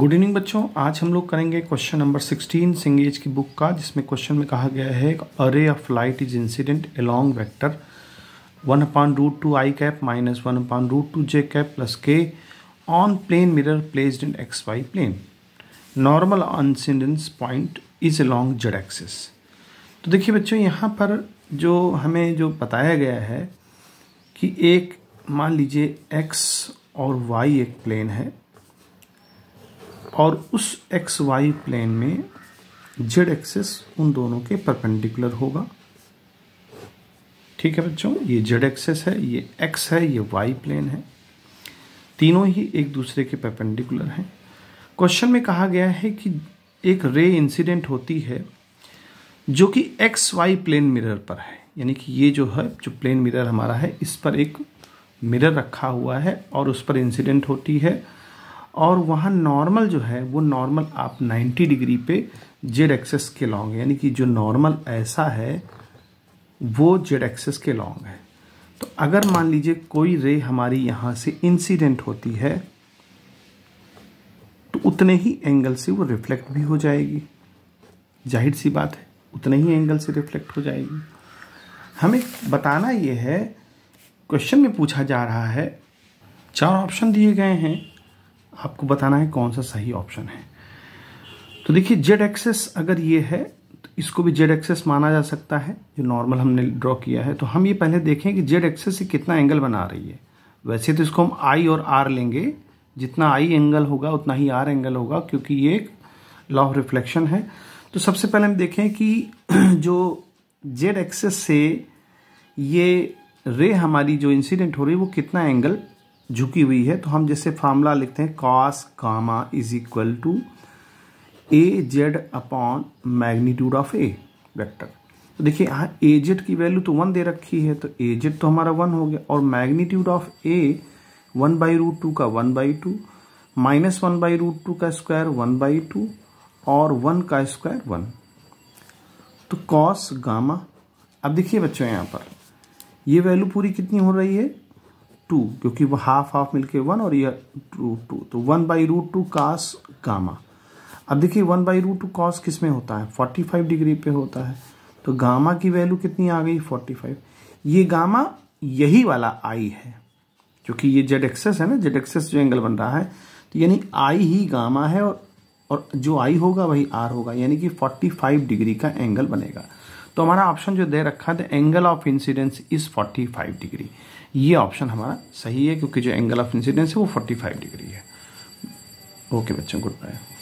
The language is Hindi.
गुड इवनिंग बच्चों आज हम लोग करेंगे क्वेश्चन नंबर 16 सिंगेज की बुक का जिसमें क्वेश्चन में कहा गया है a ray of light is incident along vector one upon root two I cap minus one upon root two J cap plus K on plane mirror placed in X Y plane normal incidence point is along Z axis तो देखिए बच्चों यहाँ पर जो हमें जो बताया गया है कि एक मान लीजिए एक्स और वाई एक प्लेन है और उस एक्स वाई प्लेन में जेड एक्सेस उन दोनों के परपेंडिकुलर होगा ठीक है बच्चों ये जेड एक्सेस है ये एक्स है ये वाई प्लेन है तीनों ही एक दूसरे के परपेंडिकुलर हैं क्वेश्चन में कहा गया है कि एक रे इंसिडेंट होती है जो कि एक्स वाई प्लेन मिरर पर है यानी कि ये जो है जो प्लेन मिरर हमारा है इस पर एक मिरर रखा हुआ है और उस पर इंसिडेंट होती है और वहाँ नॉर्मल जो है वो नॉर्मल आप 90 डिग्री पे जेड एक्सेस के लॉन्ग यानी कि जो नॉर्मल ऐसा है वो जेड एक्सेस के लॉन्ग है तो अगर मान लीजिए कोई रे हमारी यहाँ से इंसिडेंट होती है तो उतने ही एंगल से वो रिफ्लेक्ट भी हो जाएगी जाहिर सी बात है उतने ही एंगल से रिफ्लेक्ट हो जाएगी हमें बताना ये है क्वेश्चन में पूछा जा रहा है चार ऑप्शन दिए गए हैं आपको बताना है कौन सा सही ऑप्शन है तो देखिए जेड एक्सेस अगर ये है तो इसको भी जेड एक्सेस माना जा सकता है जो नॉर्मल हमने ड्रॉ किया है तो हम ये पहले देखें कि जेड एक्सेस से कितना एंगल बना रही है वैसे तो इसको हम आई और आर लेंगे जितना आई एंगल होगा उतना ही आर एंगल होगा क्योंकि ये एक लॉ ऑफ रिफ्लेक्शन है तो सबसे पहले हम देखें कि जो जेड एक्सेस से ये रे हमारी जो इंसिडेंट हो रही है वो कितना एंगल झुकी हुई है तो हम जैसे फार्मूला लिखते हैं cos gamma is equal to A Z upon magnitude of A vector तो देखिए यहाँ ए जेड की वैल्यू तो वन दे रखी है तो ए जेड तो हमारा वन हो गया और magnitude of A one by root two का one by two minus one by root two का स्क्वायर वन बाई टू और वन का स्क्वायर वन तो कॉस गामा अब देखिए बच्चों यहाँ पर ये वैल्यू पूरी कितनी हो रही है टू क्योंकि वो हाफ हाफ मिलके वन और ये रूट टू तो one by root two cos gamma अब देखिए one by root two cos किस में होता है फोर्टी फाइव डिग्री पे होता है तो गामा की वैल्यू कितनी आ गई फोर्टी फाइव ये गामा यही वाला आई है क्योंकि ये जेड एक्सेस है ना जेड एक्सेस जो एंगल बन रहा है तो यानी आई ही गामा है और और जो आई होगा वही आर होगा यानी कि फाइव डिग्री का एंगल बनेगा तो हमारा ऑप्शन जो दे रखा था angle of incidence is 45 degree ये ऑप्शन हमारा सही है क्योंकि जो एंगल ऑफ इंसिडेंस है वो 45 डिग्री है ओके बच्चों गुड बाय